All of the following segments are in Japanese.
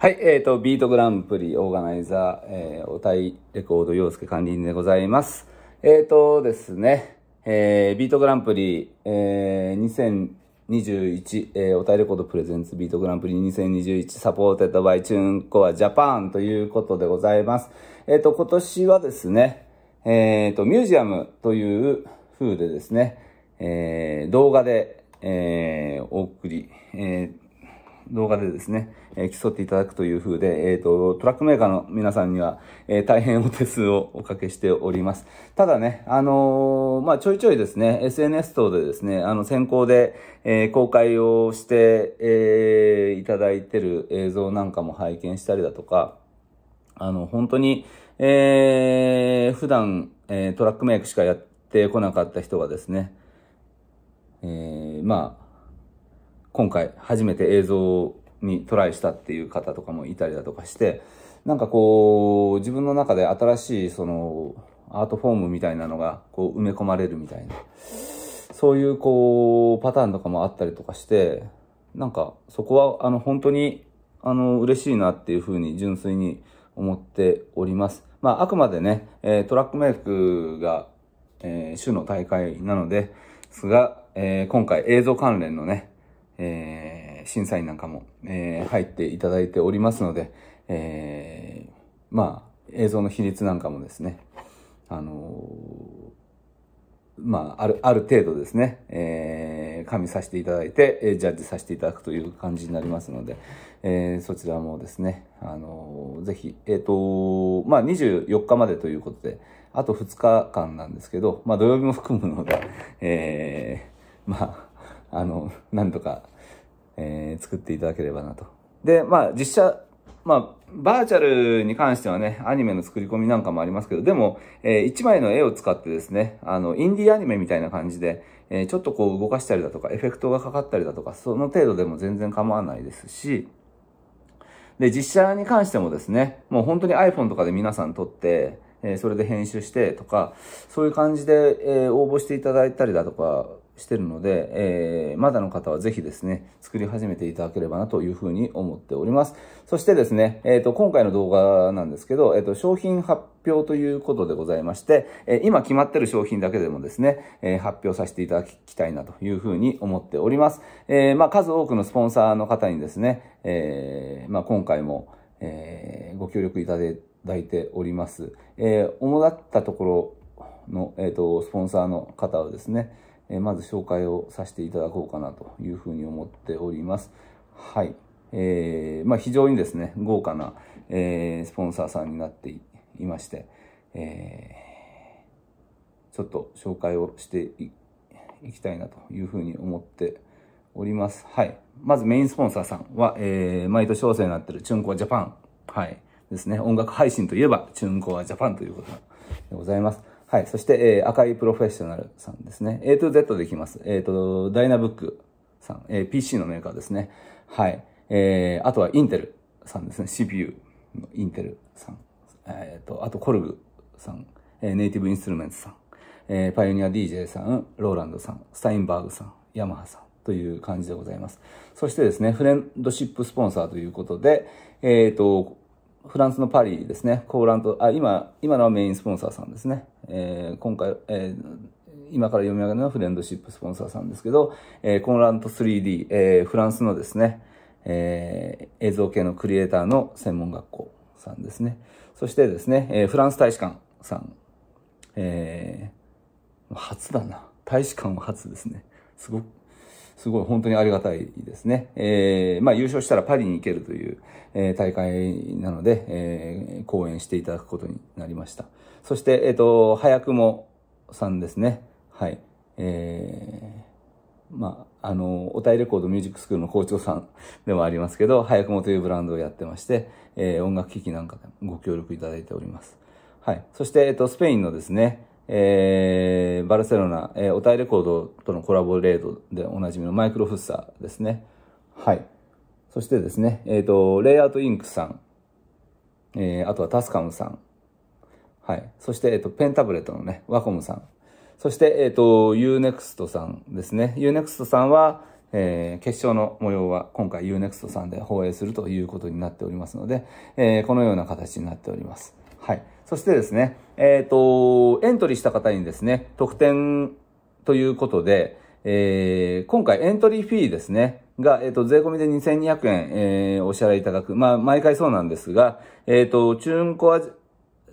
はい、えっ、ー、と、ビートグランプリオーガナイザー、えー、おたいレコード洋介管理人でございます。えっ、ー、とですね、えー、ビートグランプリ、えー、2021、えー、おたいレコードプレゼンツビートグランプリ2021サポーテッドバイチューンコアジャパンということでございます。えっ、ー、と、今年はですね、えっ、ー、と、ミュージアムという風でですね、えー、動画で、えー、お送り、えー動画でですね、えー、競っていただくという風で、えっ、ー、と、トラックメーカーの皆さんには、えー、大変お手数をおかけしております。ただね、あのー、まあ、ちょいちょいですね、SNS 等でですね、あの、先行で、えー、公開をして、えー、いただいてる映像なんかも拝見したりだとか、あの、本当に、えー、普段、えー、トラックメイクしかやってこなかった人がですね、えー、まあ、今回初めて映像にトライしたっていう方とかもいたりだとかして、なんかこう、自分の中で新しいそのアートフォームみたいなのがこう埋め込まれるみたいな、そういうこう、パターンとかもあったりとかして、なんかそこはあの本当にあの嬉しいなっていうふうに純粋に思っております。まああくまでね、えトラックメイクが、えー、主の大会なのですが、えー、今回映像関連のね、えー、審査員なんかも、えー、入っていただいておりますので、えー、まあ、映像の比率なんかもですね、あのまあ、ある、ある程度ですね、えー、加味させていただいて、えジャッジさせていただくという感じになりますので、えそちらもですね、あのぜひ、えっ、とまあ、24日までということで、あと2日間なんですけど、まあ、土曜日も含むので、えまあ、あの、なんとか、えー、作っていただければなと。で、まあ、実写、まあ、バーチャルに関してはね、アニメの作り込みなんかもありますけど、でも、えー、一枚の絵を使ってですね、あの、インディーアニメみたいな感じで、えー、ちょっとこう動かしたりだとか、エフェクトがかかったりだとか、その程度でも全然構わないですし、で、実写に関してもですね、もう本当に iPhone とかで皆さん撮って、えー、それで編集してとか、そういう感じで、えー、応募していただいたりだとか、してるので、えー、まだの方はぜひですね、作り始めていただければなというふうに思っております。そしてですね、えっ、ー、と、今回の動画なんですけど、えっ、ー、と、商品発表ということでございまして、え今決まってる商品だけでもですね、え発表させていただきたいなというふうに思っております。えまあ、数多くのスポンサーの方にですね、えまあ、今回も、えご協力いただいております。え主だったところの、えっ、と、スポンサーの方はですね、えまず紹介をさせていただこうかなというふうに思っております。はい。えー、まあ、非常にですね、豪華な、えー、スポンサーさんになっていまして、えー、ちょっと紹介をしていきたいなというふうに思っております。はい。まずメインスポンサーさんは、え毎年調整になってるチュンコジャパン。はい。ですね。音楽配信といえば、チュンコはジャパンということでございます。はい。そして、えー、赤いプロフェッショナルさんですね。A to Z できます。えっ、ー、と、ダイナブックさん、えー、PC のメーカーですね。はい。えー、あとはインテルさんですね。CPU のインテルさん。えっ、ー、と、あとコルグさん、えー、ネイティブインストルメンツさん、えー、パイオニア DJ さん、ローランドさん、スタインバーグさん、ヤマハさんという感じでございます。そしてですね、フレンドシップスポンサーということで、えっ、ー、と、フランスのパリですね、コーラント、あ、今、今のはメインスポンサーさんですね。えー、今回、えー、今から読み上げるのはフレンドシップスポンサーさんですけど、えー、コンラント 3D、えー、フランスのですね、えー、映像系のクリエイターの専門学校さんですね。そしてですね、えー、フランス大使館さん、えー、初だな。大使館は初ですね。すごくすごい本当にありがたいですね。えー、まあ優勝したらパリに行けるという、えー、大会なので、えー、講演していただくことになりました。そして、えっ、ー、と、早くもさんですね。はい。えー、まあ、あの、おたいレコードミュージックスクールの校長さんでもありますけど、早くもというブランドをやってまして、えー、音楽機器なんかでもご協力いただいております。はい。そして、えっ、ー、と、スペインのですね、えー、バルセロナ、えー、おたえレコードとのコラボレードでおなじみのマイクロフッサーですね。はい。そしてですね、えっ、ー、と、レイアウトインクさん、えー、あとはタスカムさん、はい。そして、えっ、ー、と、ペンタブレットのね、ワコムさん。そして、えっ、ー、と、ーネクストさんですね。ユーネクストさんは、えー、決勝の模様は今回ユーネクストさんで放映するということになっておりますので、えー、このような形になっております。はい。そしてですね、えっ、ー、と、エントリーした方にですね、特典ということで、えー、今回エントリーフィーですね、が、えっ、ー、と、税込みで2200円、えー、お支払いいただく。まあ、毎回そうなんですが、えっ、ー、と、チューンコア、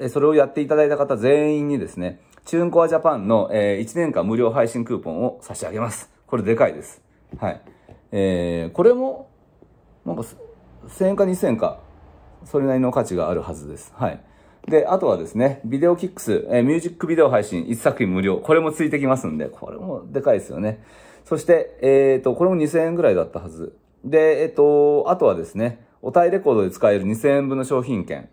えそれをやっていただいた方全員にですね、チューンコアジャパンの、えー、1年間無料配信クーポンを差し上げます。これでかいです。はい。えー、これも、なんか、1000円か2000円か、それなりの価値があるはずです。はい。で、あとはですね、ビデオキックス、えー、ミュージックビデオ配信1作品無料。これもついてきますんで、これもでかいですよね。そして、えっ、ー、と、これも2000円ぐらいだったはず。で、えっ、ー、と、あとはですね、おたいレコードで使える2000円分の商品券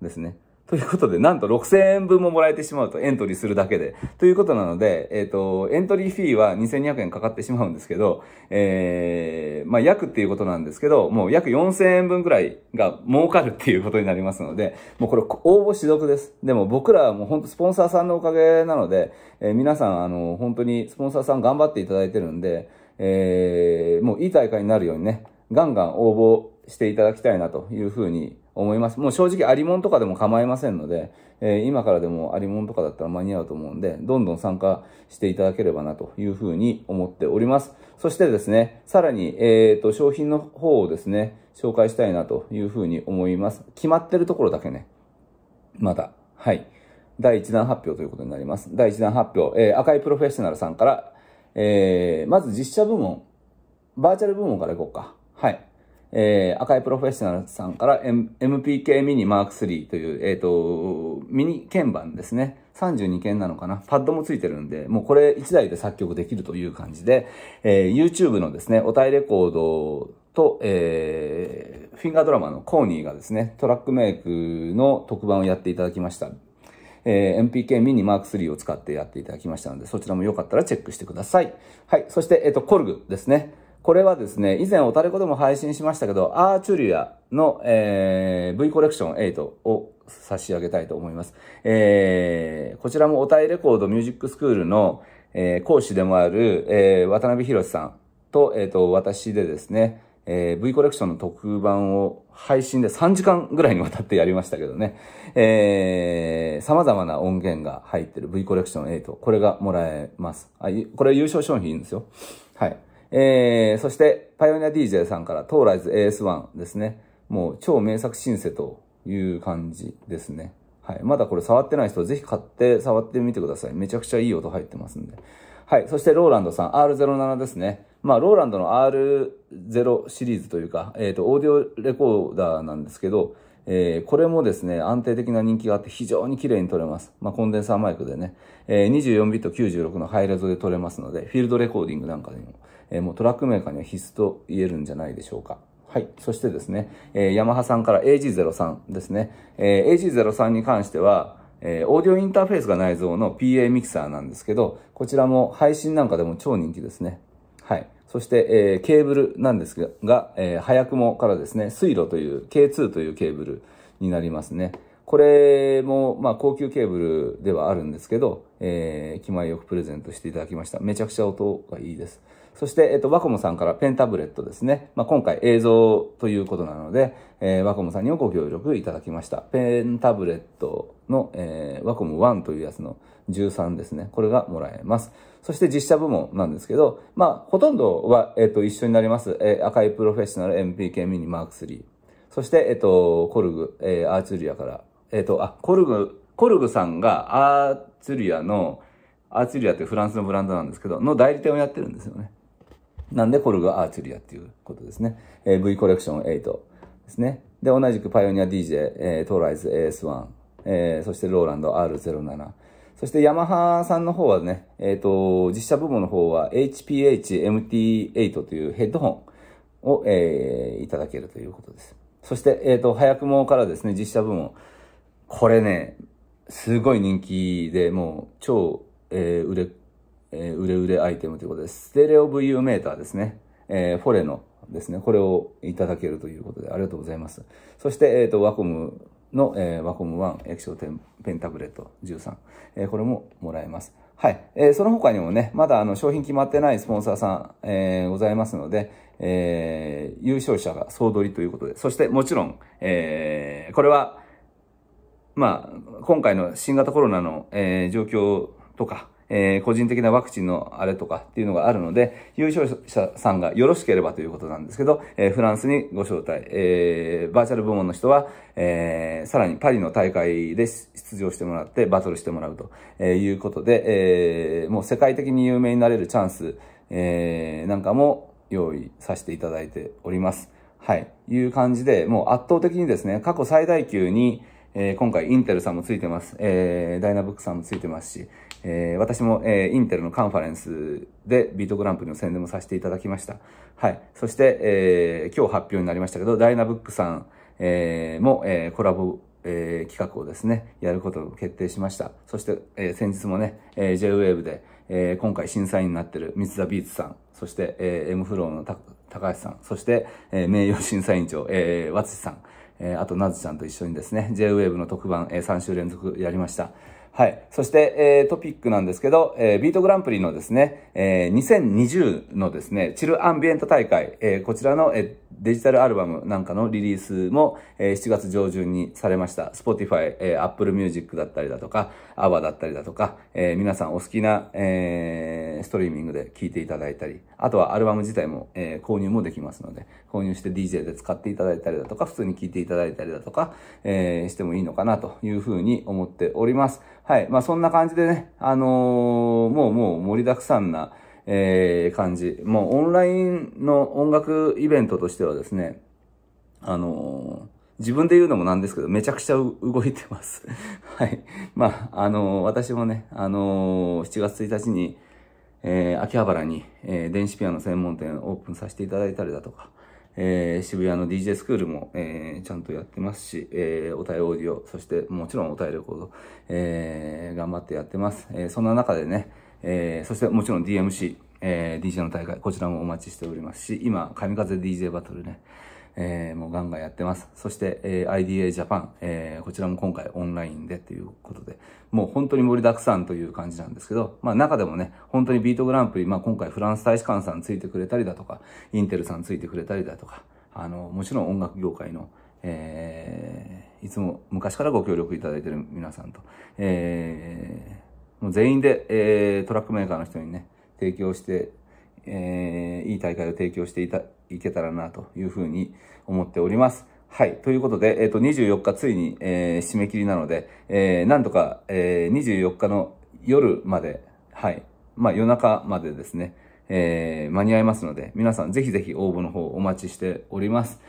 ですね。ということで、なんと6000円分ももらえてしまうと、エントリーするだけで。ということなので、えっ、ー、と、エントリーフィーは2200円かかってしまうんですけど、えー、まあ、約っていうことなんですけど、もう約4000円分くらいが儲かるっていうことになりますので、もうこれ応募し得です。でも僕らはもう本当スポンサーさんのおかげなので、えー、皆さん、あの、本当にスポンサーさん頑張っていただいてるんで、えー、もういい大会になるようにね、ガンガン応募していただきたいなというふうに思います。もう正直ありもんとかでも構いませんので、えー、今からでもありもんとかだったら間に合うと思うんで、どんどん参加していただければなというふうに思っております。そしてですね、さらに、えっ、ー、と、商品の方をですね、紹介したいなというふうに思います。決まってるところだけね。まだ。はい。第1弾発表ということになります。第1弾発表、えー、赤いプロフェッショナルさんから、えー、まず実写部門、バーチャル部門からいこうか。はい。えー、赤いプロフェッショナルさんから、M、p k ミニマーク3という、えっ、ー、と、ミニ鍵盤ですね。32件なのかな。パッドもついてるんで、もうこれ1台で作曲できるという感じで、えー、YouTube のですね、おたいレコードと、えー、フィンガードラマのコーニーがですね、トラックメイクの特番をやっていただきました。えー、MPK ミニマーク3を使ってやっていただきましたので、そちらもよかったらチェックしてください。はい。そして、えっ、ー、と、コルグですね。これはですね、以前オタレコでも配信しましたけど、アーチュリアの、えー、V コレクション8を差し上げたいと思います。えー、こちらもオタイレコードミュージックスクールの、えー、講師でもある、えー、渡辺博さんと、えっ、ー、と、私でですね、えー、V コレクションの特番を配信で3時間ぐらいにわたってやりましたけどね、えー、様々な音源が入ってる V コレクション8、これがもらえます。あこれ優勝商品ですよ。はい。えー、そして、パイオニア DJ さんから、トーライズ AS1 ですね。もう超名作シンセという感じですね。はい。まだこれ触ってない人はぜひ買って触ってみてください。めちゃくちゃいい音入ってますんで。はい。そして、ローランドさん、R07 ですね。まあ、ローランドの R0 シリーズというか、えっ、ー、と、オーディオレコーダーなんですけど、えー、これもですね、安定的な人気があって非常に綺麗に撮れます。まあ、コンデンサーマイクでね、えー、24ビット96のハイレゾで撮れますので、フィールドレコーディングなんかにも、えもうトラックメーカーには必須と言えるんじゃないでしょうか。はい。そしてですね、えー、ヤマハさんから AG03 ですね。えー、AG03 に関しては、えー、オーディオインターフェースが内蔵の PA ミキサーなんですけど、こちらも配信なんかでも超人気ですね。はい。そして、えー、ケーブルなんですが、えー、早くもからですね、水路という、K2 というケーブルになりますね。これも、まあ、高級ケーブルではあるんですけど、えー、気前よくプレゼントしていただきました。めちゃくちゃ音がいいです。そして、えっと、ワコモさんからペンタブレットですね。まあ、今回映像ということなので、えー、ワコモさんにもご協力いただきました。ペンタブレットの、えー、ワコム1というやつの13ですね。これがもらえます。そして実写部門なんですけど、まあ、ほとんどは、えっ、と、一緒になります。えー、赤いプロフェッショナル MPK ミニマーク3。そして、えっ、と、コルグ、えー、アーツリアから、えっ、と、あ、コルグ、コルグさんがアーツリアの、アーツリアってフランスのブランドなんですけど、の代理店をやってるんですよね。なんでこれがアーチェリアっていうことですね。えー、V コレクション8ですね。で、同じくパイオニア DJ、えー、トーライズ AS1、えー、そしてローランド R07。そしてヤマハさんの方はね、えっ、ー、と、実写部門の方は HPH-MT8 というヘッドホンを、えー、いただけるということです。そして、えっ、ー、と、早くもからですね、実写部門。これね、すごい人気で、もう超、えー、売れっえー、売れ売れアイテムということです。ステレオ VU メーターですね。えー、フォレのですね、これをいただけるということで、ありがとうございます。そして、えっ、ー、と、ワコムの、えー、ワコム1液晶ペンタブレット13、えー、これももらえます。はい。えー、その他にもね、まだあの商品決まってないスポンサーさん、えー、ございますので、えー、優勝者が総取りということで、そしてもちろん、えー、これは、まあ、今回の新型コロナの、えー、状況とか、えー、個人的なワクチンのあれとかっていうのがあるので、優勝者さんがよろしければということなんですけど、えー、フランスにご招待、えー、バーチャル部門の人は、えー、さらにパリの大会で出場してもらってバトルしてもらうと、えいうことで、えー、もう世界的に有名になれるチャンス、えー、なんかも用意させていただいております。はい。いう感じで、もう圧倒的にですね、過去最大級に、えー、今回インテルさんもついてます。えー、ダイナブックさんもついてますし、えー、私も、えー、インテルのカンファレンスでビートグランプリの宣伝もさせていただきました。はい。そして、えー、今日発表になりましたけど、ダイナブックさん、えー、も、えー、コラボ、えー、企画をですね、やることを決定しました。そして、えー、先日もね、えー、JWAVE で、えー、今回審査員になってる三ツ田ビーツさん、そして、えー、M フローの高橋さん、そして、えー、名誉審査委員長、えー、和津さん、えー、あと、なずちゃんと一緒にですね、JWAVE の特番、えー、3週連続やりました。はい。そして、えー、トピックなんですけど、えー、ビートグランプリのですね、えー、2020のですね、チルアンビエント大会、えー、こちらの、えー、デジタルアルバムなんかのリリースも、えー、7月上旬にされました。Spotify、えー、Apple Music だったりだとか、AVA だったりだとか、えー、皆さんお好きな、えー、ストリーミングで聴いていただいたり、あとはアルバム自体も、えー、購入もできますので、購入して DJ で使っていただいたりだとか、普通に聴いていただいたりだとか、えー、してもいいのかなというふうに思っております。はい。まあ、そんな感じでね、あのー、もうもう盛りだくさんな、えー、感じ。もうオンラインの音楽イベントとしてはですね、あのー自分で言うのもなんですけど、めちゃくちゃ動いてます はい。まあ、あのー、私もね、あのー、7月1日に、えー、秋葉原に、え電子ピアノ専門店をオープンさせていただいたりだとか、えー、渋谷の DJ スクールも、えー、ちゃんとやってますし、えー、お便りオーディオ、そしてもちろんお便りレコード、え頑張ってやってます。えー、そんな中でね、えー、そしてもちろん DMC、えー、DJ の大会、こちらもお待ちしておりますし、今、神風 DJ バトルね、えー、もうガンガンやってます。そして、えー、IDA Japan、えー、こちらも今回オンラインでということで、もう本当に盛りだくさんという感じなんですけど、まあ中でもね、本当にビートグランプリ、まあ今回フランス大使館さんついてくれたりだとか、インテルさんついてくれたりだとか、あの、もちろん音楽業界の、えー、いつも昔からご協力いただいてる皆さんと、えー、もう全員で、えー、トラックメーカーの人にね、提供してえー、いい大会を提供していた、いけたらなというふうに思っております。はい。ということで、えっ、ー、と、24日ついに、えー、締め切りなので、えー、なんとか、えー、24日の夜まで、はい。まあ、夜中までですね、えー、間に合いますので、皆さんぜひぜひ応募の方お待ちしております。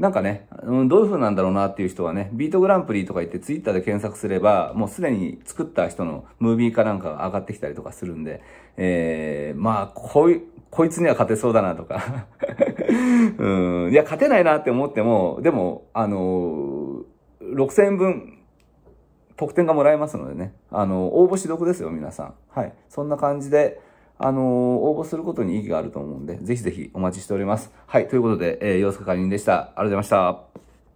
なんかね、うん、どういう風なんだろうなっていう人はね、ビートグランプリとか言ってツイッターで検索すれば、もうすでに作った人のムービーかなんかが上がってきたりとかするんで、えー、まあ、こい、こいつには勝てそうだなとか うん、いや、勝てないなって思っても、でも、あのー、6000円分、得点がもらえますのでね、あのー、応募し得ですよ、皆さん。はい。そんな感じで、あのー、応募することに意義があると思うんで、ぜひぜひお待ちしております。はい、ということで、えー、洋様かりんでした。ありがとうございました。